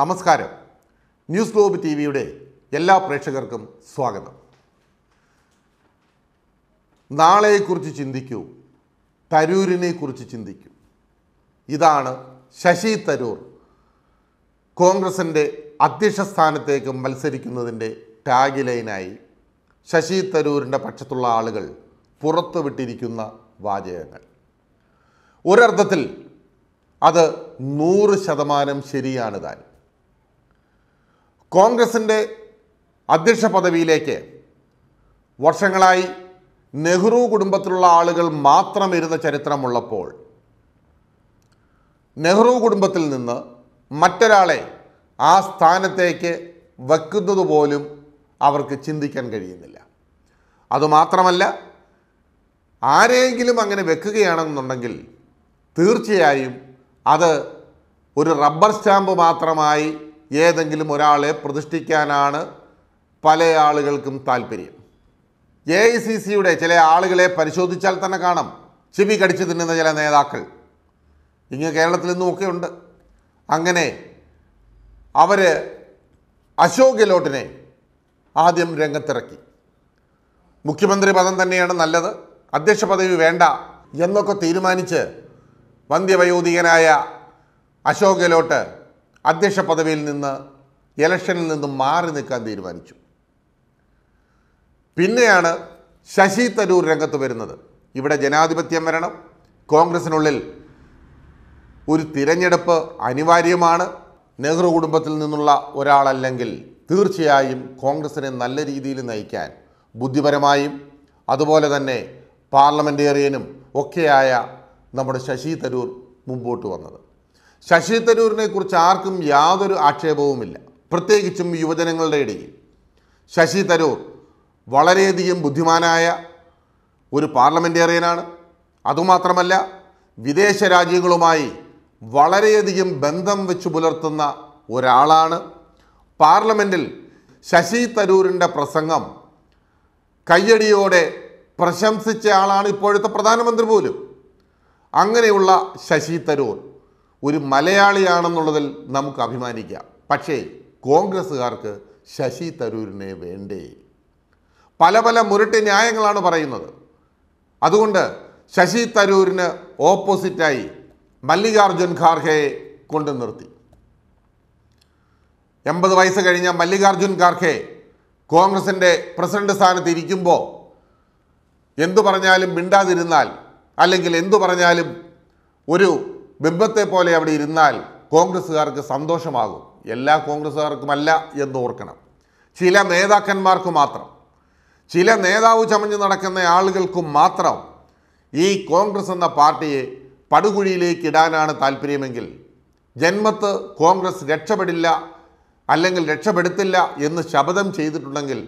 നമസ്കാരം news globe T വിയുടെ എല്ലാ പ്രേക്ഷകർക്കും സ്വാഗതം നാളെയെക്കുറിച്ച് ചിന്തിക്കൂ തരൂരിനെ കുറിച്ച് ചിന്തിക്കൂ ഇതാണ് ശശി തരൂർ കോൺഗ്രസിൻ്റെ അധ്യക്ഷ സ്ഥാനത്തേക്ക് മത്സരിക്കുന്നതിൻ്റെ ടാഗ് ലൈനായി ശശി തരൂരിൻ്റെ പക്ഷത്തുള്ള ആളുകൾ പുറത്തുവിട്ടിരിക്കുന്ന വാചകങ്ങൾ ഒരർത്ഥത്തിൽ അത് നൂറ് ശതമാനം ശരിയാണ് താൻ കോൺഗ്രസിൻ്റെ അധ്യക്ഷ പദവിയിലേക്ക് വർഷങ്ങളായി നെഹ്റു കുടുംബത്തിലുള്ള ആളുകൾ മാത്രം ഇരുന്ന ചരിത്രമുള്ളപ്പോൾ നെഹ്റു കുടുംബത്തിൽ നിന്ന് മറ്റൊരാളെ ആ സ്ഥാനത്തേക്ക് വയ്ക്കുന്നത് പോലും അവർക്ക് ചിന്തിക്കാൻ കഴിയുന്നില്ല അതുമാത്രമല്ല ആരെങ്കിലും അങ്ങനെ വെക്കുകയാണെന്നുണ്ടെങ്കിൽ തീർച്ചയായും അത് ഒരു റബ്ബർ സ്റ്റാമ്പ് മാത്രമായി ഏതെങ്കിലും ഒരാളെ പ്രതിഷ്ഠിക്കാനാണ് പല ആളുകൾക്കും താല്പര്യം എ ഐ സി സിയുടെ ചില ആളുകളെ പരിശോധിച്ചാൽ തന്നെ കാണാം ചെവി കടിച്ചു തിന്നുന്ന ചില നേതാക്കൾ ഇങ്ങ് കേരളത്തിൽ നിന്നുമൊക്കെ ഉണ്ട് അങ്ങനെ അവർ അശോക് ഗെലോട്ടിനെ ആദ്യം രംഗത്തിറക്കി മുഖ്യമന്ത്രി പദം തന്നെയാണ് നല്ലത് അധ്യക്ഷ പദവി വേണ്ട എന്നൊക്കെ തീരുമാനിച്ച് വന്ധ്യവയോധികനായ അശോക് ഗെലോട്ട് അധ്യക്ഷ പദവിയിൽ നിന്ന് ഇലക്ഷനിൽ നിന്ന് മാറി നിൽക്കാൻ തീരുമാനിച്ചു പിന്നെയാണ് ശശി തരൂർ രംഗത്ത് വരുന്നത് ഇവിടെ ജനാധിപത്യം വരണം കോൺഗ്രസിനുള്ളിൽ ഒരു തിരഞ്ഞെടുപ്പ് അനിവാര്യമാണ് നെഹ്റു കുടുംബത്തിൽ നിന്നുള്ള ഒരാളല്ലെങ്കിൽ തീർച്ചയായും കോൺഗ്രസിനെ നല്ല രീതിയിൽ നയിക്കാൻ ബുദ്ധിപരമായും അതുപോലെ തന്നെ പാർലമെൻറ്റേറിയനും ഒക്കെയായ നമ്മുടെ ശശി തരൂർ മുമ്പോട്ട് വന്നത് ശശി തരൂരിനെ കുറിച്ച് ആർക്കും യാതൊരു ആക്ഷേപവുമില്ല പ്രത്യേകിച്ചും യുവജനങ്ങളുടെ ഇടയിൽ ശശി തരൂർ വളരെയധികം ബുദ്ധിമാനായ ഒരു പാർലമെൻറ്റേറിയനാണ് അതുമാത്രമല്ല വിദേശ രാജ്യങ്ങളുമായി വളരെയധികം ബന്ധം വെച്ച് പുലർത്തുന്ന ഒരാളാണ് പാർലമെൻറ്റിൽ ശശി തരൂരിൻ്റെ പ്രസംഗം കയ്യടിയോടെ പ്രശംസിച്ച ആളാണ് ഇപ്പോഴത്തെ പ്രധാനമന്ത്രി പോലും അങ്ങനെയുള്ള ശശി തരൂർ ഒരു മലയാളിയാണെന്നുള്ളതിൽ നമുക്ക് അഭിമാനിക്കാം പക്ഷേ കോൺഗ്രസ്സുകാർക്ക് ശശി തരൂരിനെ വേണ്ടേ പല പല മുരട്ടി ന്യായങ്ങളാണ് പറയുന്നത് അതുകൊണ്ട് ശശി തരൂരിന് ഓപ്പോസിറ്റായി മല്ലികാർജുൻ ഖാർഖയെ കൊണ്ടു നിർത്തി എൺപത് വയസ്സ് കഴിഞ്ഞ മല്ലികാർജുൻ ഖാർഖെ കോൺഗ്രസിൻ്റെ പ്രസിഡന്റ് സ്ഥാനത്ത് ഇരിക്കുമ്പോൾ എന്തു പറഞ്ഞാലും മിണ്ടാതിരുന്നാൽ അല്ലെങ്കിൽ എന്തു പറഞ്ഞാലും ഒരു ബിംബത്തെ പോലെ അവിടെ ഇരുന്നാൽ കോൺഗ്രസ്സുകാർക്ക് സന്തോഷമാകും എല്ലാ കോൺഗ്രസ്സുകാർക്കുമല്ല എന്ന് ഓർക്കണം ചില നേതാക്കന്മാർക്ക് മാത്രം ചില നേതാവ് ചമഞ്ഞ് നടക്കുന്ന ആളുകൾക്കും മാത്രം ഈ കോൺഗ്രസ് എന്ന പാർട്ടിയെ പടുകുഴിയിലേക്ക് ഇടാനാണ് താല്പര്യമെങ്കിൽ ജന്മത്ത് കോൺഗ്രസ് രക്ഷപ്പെടില്ല അല്ലെങ്കിൽ രക്ഷപ്പെടുത്തില്ല എന്ന് ശപഥം ചെയ്തിട്ടുണ്ടെങ്കിൽ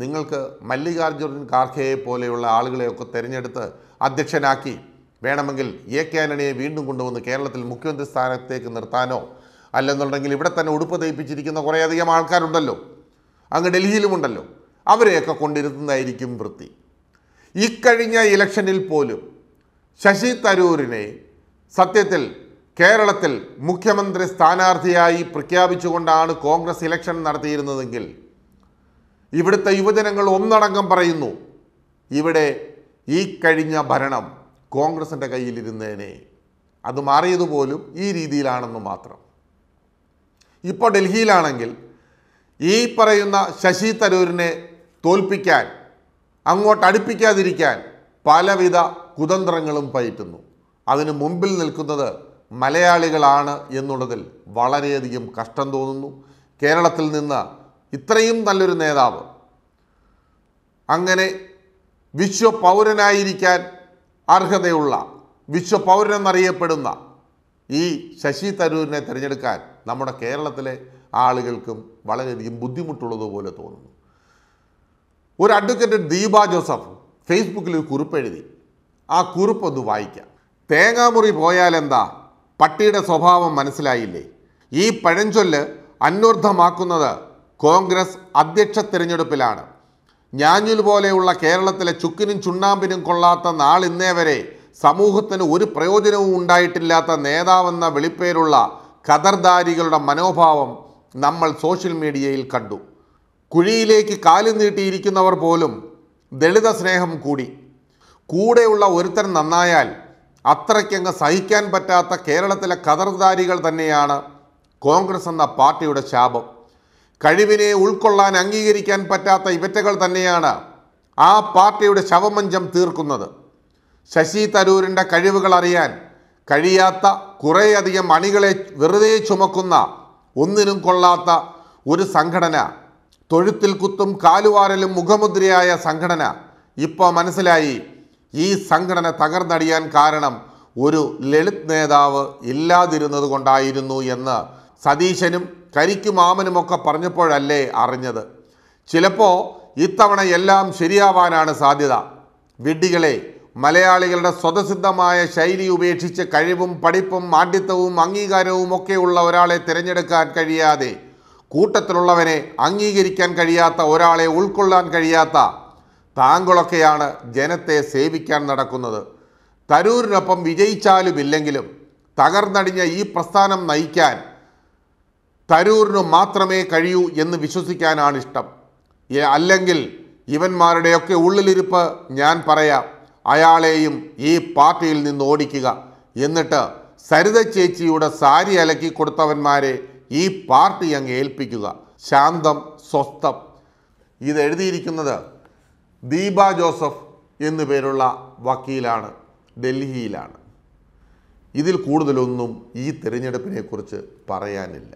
നിങ്ങൾക്ക് മല്ലികാർജുനൻ ഖാർഖെയെ പോലെയുള്ള ആളുകളെയൊക്കെ തിരഞ്ഞെടുത്ത് അധ്യക്ഷനാക്കി വേണമെങ്കിൽ എ കെ ആന്റണിയെ വീണ്ടും കൊണ്ടുവന്ന് കേരളത്തിൽ മുഖ്യമന്ത്രി സ്ഥാനത്തേക്ക് നിർത്താനോ അല്ലെന്നുണ്ടെങ്കിൽ ഇവിടെ തന്നെ ഉടുപ്പ് തയ്പ്പിച്ചിരിക്കുന്ന കുറേയധികം ആൾക്കാരുണ്ടല്ലോ അങ്ങ് ഡൽഹിയിലുമുണ്ടല്ലോ അവരെയൊക്കെ കൊണ്ടിരുത്തുന്നതായിരിക്കും വൃത്തി ഇക്കഴിഞ്ഞ ഇലക്ഷനിൽ പോലും ശശി തരൂരിനെ സത്യത്തിൽ കേരളത്തിൽ മുഖ്യമന്ത്രി സ്ഥാനാർത്ഥിയായി പ്രഖ്യാപിച്ചുകൊണ്ടാണ് കോൺഗ്രസ് ഇലക്ഷൻ നടത്തിയിരുന്നതെങ്കിൽ ഇവിടുത്തെ യുവജനങ്ങൾ ഒന്നടങ്കം പറയുന്നു ഇവിടെ ഈ കഴിഞ്ഞ ഭരണം കോൺഗ്രസിൻ്റെ കയ്യിലിരുന്നേനെ അത് മാറിയതുപോലും ഈ രീതിയിലാണെന്ന് മാത്രം ഇപ്പോൾ ഡൽഹിയിലാണെങ്കിൽ ഈ പറയുന്ന ശശി തരൂരിനെ തോൽപ്പിക്കാൻ അങ്ങോട്ട് അടുപ്പിക്കാതിരിക്കാൻ പലവിധ കുതന്ത്രങ്ങളും പയറ്റുന്നു അതിന് മുമ്പിൽ നിൽക്കുന്നത് മലയാളികളാണ് എന്നുള്ളതിൽ വളരെയധികം കഷ്ടം തോന്നുന്നു കേരളത്തിൽ നിന്ന് ഇത്രയും നല്ലൊരു നേതാവ് അങ്ങനെ വിശ്വപൗരനായിരിക്കാൻ അർഹതയുള്ള വിശ്വപൗരനെന്നറിയപ്പെടുന്ന ഈ ശശി തരൂരിനെ തിരഞ്ഞെടുക്കാൻ നമ്മുടെ കേരളത്തിലെ ആളുകൾക്കും വളരെയധികം ബുദ്ധിമുട്ടുള്ളതുപോലെ തോന്നുന്നു ഒരു അഡ്വക്കേറ്റ് ദീപ ജോസഫ് ഫേസ്ബുക്കിൽ ഒരു കുറിപ്പ് എഴുതി ആ കുറിപ്പ് ഒന്ന് വായിക്കാം തേങ്ങാമുറി പോയാലെന്താ പട്ടിയുടെ സ്വഭാവം മനസ്സിലായില്ലേ ഈ പഴഞ്ചൊല്ല് അന്വർത്ഥമാക്കുന്നത് കോൺഗ്രസ് അധ്യക്ഷ തിരഞ്ഞെടുപ്പിലാണ് ഞാഞ്ഞുൽ പോലെയുള്ള കേരളത്തിലെ ചുക്കിനും ചുണ്ണാമ്പിനും കൊള്ളാത്ത നാളിന്നേ വരെ സമൂഹത്തിന് ഒരു പ്രയോജനവും ഉണ്ടായിട്ടില്ലാത്ത നേതാവെന്ന വെളിപ്പേരുള്ള കതർദാരികളുടെ മനോഭാവം നമ്മൾ സോഷ്യൽ മീഡിയയിൽ കണ്ടു കുഴിയിലേക്ക് കാലു നീട്ടിയിരിക്കുന്നവർ പോലും ദളിത സ്നേഹം കൂടി കൂടെയുള്ള ഒരുത്തൻ നന്നായാൽ അത്രയ്ക്കങ്ങ് സഹിക്കാൻ പറ്റാത്ത കേരളത്തിലെ കതർദാരികൾ തന്നെയാണ് കോൺഗ്രസ് എന്ന പാർട്ടിയുടെ ശാപം കഴിവിനെ ഉൾക്കൊള്ളാൻ അംഗീകരിക്കാൻ പറ്റാത്ത ഇവറ്റകൾ തന്നെയാണ് ആ പാർട്ടിയുടെ ശവമഞ്ചം തീർക്കുന്നത് ശശി തരൂരിൻ്റെ കഴിവുകൾ അറിയാൻ കഴിയാത്ത കുറേയധികം അണികളെ വെറുതെ ചുമക്കുന്ന ഒന്നിനും കൊള്ളാത്ത ഒരു സംഘടന തൊഴുത്തിൽ കുത്തും കാലുവാരലും മുഖമുദ്രയായ സംഘടന ഇപ്പോൾ മനസ്സിലായി ഈ സംഘടന തകർന്നടിയാൻ കാരണം ഒരു ലളിത് നേതാവ് ഇല്ലാതിരുന്നത് കൊണ്ടായിരുന്നു എന്ന് സതീശനും കരിക്കും മാമനുമൊക്കെ പറഞ്ഞപ്പോഴല്ലേ അറിഞ്ഞത് ചിലപ്പോൾ ഇത്തവണ എല്ലാം ശരിയാവാനാണ് സാധ്യത വിഡ്ഢികളെ മലയാളികളുടെ സ്വതസിദ്ധമായ ശൈലി ഉപേക്ഷിച്ച് കഴിവും പഠിപ്പും ആഢ്യത്വവും അംഗീകാരവും ഒക്കെയുള്ള ഒരാളെ തിരഞ്ഞെടുക്കാൻ കഴിയാതെ കൂട്ടത്തിലുള്ളവനെ അംഗീകരിക്കാൻ കഴിയാത്ത ഒരാളെ ഉൾക്കൊള്ളാൻ കഴിയാത്ത താങ്കളൊക്കെയാണ് ജനത്തെ സേവിക്കാൻ നടക്കുന്നത് തരൂരിനൊപ്പം വിജയിച്ചാലും ഇല്ലെങ്കിലും തകർന്നടിഞ്ഞ ഈ പ്രസ്ഥാനം നയിക്കാൻ തരൂരിനു മാത്രമേ കഴിയൂ എന്ന് വിശ്വസിക്കാനാണ് ഇഷ്ടം അല്ലെങ്കിൽ ഇവന്മാരുടെയൊക്കെ ഉള്ളിലിരിപ്പ് ഞാൻ പറയാം അയാളെയും ഈ പാർട്ടിയിൽ നിന്ന് ഓടിക്കുക എന്നിട്ട് സരിത ചേച്ചിയുടെ സാരി അലക്കി കൊടുത്തവന്മാരെ ഈ പാർട്ടി അങ്ങ് ഏൽപ്പിക്കുക ശാന്തം സ്വസ്ഥം ഇത് എഴുതിയിരിക്കുന്നത് ദീപ ജോസഫ് എന്നു പേരുള്ള വക്കീലാണ് ഡൽഹിയിലാണ് ഇതിൽ കൂടുതലൊന്നും ഈ തിരഞ്ഞെടുപ്പിനെക്കുറിച്ച് പറയാനില്ല